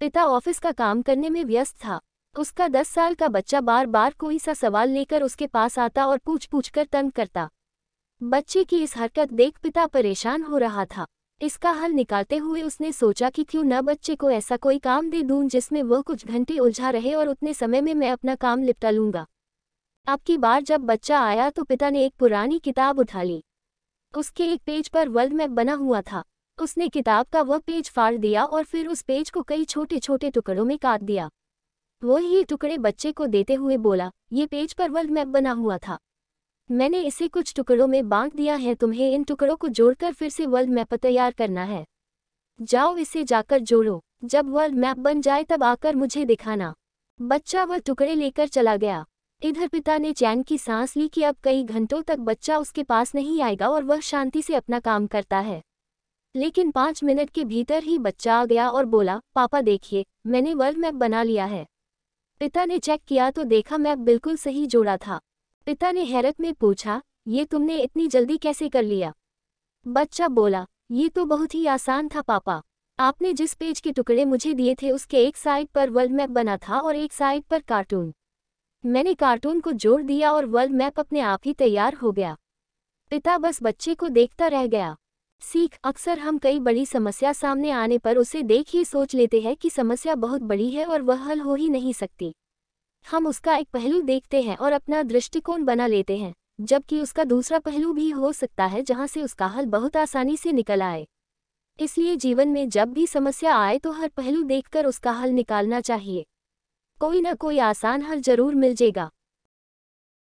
पिता ऑफिस का काम करने में व्यस्त था उसका दस साल का बच्चा बार बार कोई सा सवाल लेकर उसके पास आता और पूछ पूछ कर तंग करता बच्चे की इस हरकत देख पिता परेशान हो रहा था इसका हल निकालते हुए उसने सोचा कि क्यों न बच्चे को ऐसा कोई काम दे दूं जिसमें वह कुछ घंटे उलझा रहे और उतने समय में मैं अपना काम निपटा लूंगा आपकी बार जब बच्चा आया तो पिता ने एक पुरानी किताब उठा ली उसके एक पेज पर वर्ल्ड मैप बना हुआ था उसने किताब का वह पेज फाड़ दिया और फिर उस पेज को कई छोटे छोटे टुकड़ों में काट दिया वो ही टुकड़े बच्चे को देते हुए बोला ये पेज पर वर्ल्ड मैप बना हुआ था मैंने इसे कुछ टुकड़ों में बांट दिया है तुम्हें इन टुकड़ों को जोड़कर फिर से वर्ल्ड मैप तैयार करना है जाओ इसे जाकर जोड़ो जब वर्ल्ड मैप बन जाए तब आकर मुझे दिखाना बच्चा वह टुकड़े लेकर चला गया इधर पिता ने चैन की सांस ली कि अब कई घंटों तक बच्चा उसके पास नहीं आएगा और वह शांति से अपना काम करता है लेकिन पाँच मिनट के भीतर ही बच्चा आ गया और बोला पापा देखिए मैंने वर्ल्ड मैप बना लिया है पिता ने चेक किया तो देखा मैप बिल्कुल सही जोड़ा था पिता ने हैरत में पूछा ये तुमने इतनी जल्दी कैसे कर लिया बच्चा बोला ये तो बहुत ही आसान था पापा आपने जिस पेज के टुकड़े मुझे दिए थे उसके एक साइड पर वर्ल्ड मैप बना था और एक साइड पर कार्टून मैंने कार्टून को जोड़ दिया और वर्ल्ड मैप अपने आप ही तैयार हो गया पिता बस बच्चे को देखता रह गया सीख अक्सर हम कई बड़ी समस्या सामने आने पर उसे देख ही सोच लेते हैं कि समस्या बहुत बड़ी है और वह हल हो ही नहीं सकती हम उसका एक पहलू देखते हैं और अपना दृष्टिकोण बना लेते हैं जबकि उसका दूसरा पहलू भी हो सकता है जहाँ से उसका हल बहुत आसानी से निकल आए इसलिए जीवन में जब भी समस्या आए तो हर पहलू देखकर उसका हल निकालना चाहिए कोई न कोई आसान हल जरूर मिल जाएगा